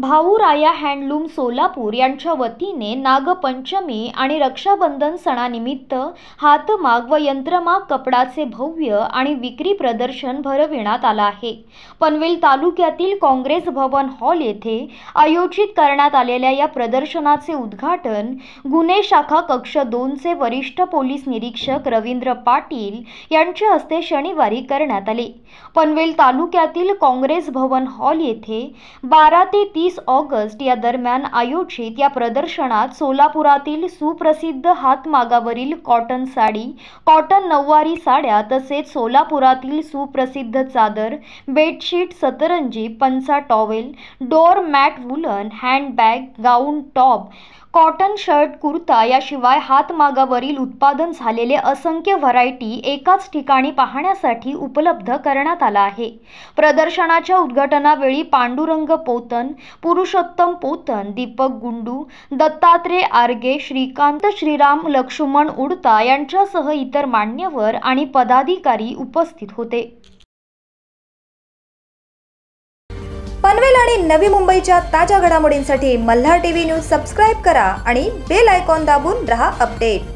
भाऊराया handloom Solapur यांच्या वतीने नागपंचमी आणि रक्षाबंधन सणानिमित्त हातमाग व यंत्रमाग कपडाचे भव्य आणि विक्री प्रदर्शन भरविण्यात आलं आहे पनवेल तालुक्यातील काँग्रेस भवन हॉल येथे आयोजित करण्यात आलेल्या या प्रदर्शनाचे उद्घाटन गुन्हे शाखा कक्ष दोनचे वरिष्ठ पोलीस निरीक्षक रवींद्र पाटील यांच्या हस्ते शनिवारी करण्यात आले पनवेल तालुक्यातील काँग्रेस भवन हॉल येथे बारा ते तीस ऑगस्ट या दरम्यान आयोजित या प्रदर्शनात सोलापुरातील सुप्रसिद्ध हातमागावरील कॉटन साडी कॉटन नऊवारी साड्या तसेच सोलापुरातील सुप्रसिद्ध चादर बेडशीट सतरंजी पंचा towel doormat woollen handbag gown top cotton shirt kurta याशिवाय हातमागावरील उत्पादन झालेले असंख्य व्हरायटी एकाच ठिकाणी पाहण्यासाठी उपलब्ध करण्यात आला आहे प्रदर्शनाच्या उद्घाटनावेळी पांडुरंग पोतन पुरुषोत्तम पोतन दीपक गुंडू दत्तात्रय आर्गे श्रीकांत श्रीराम लक्ष्मण उडता यांच्यासह इतर मान्यवर आणि पदाधिकारी उपस्थित होते पनवेल आणि नवी मुंबईच्या ताज्या घडामोडींसाठी मल्हार टीव्ही न्यूज सबस्क्राईब करा आणि बेल आयकॉन दाबून रहा अपडेट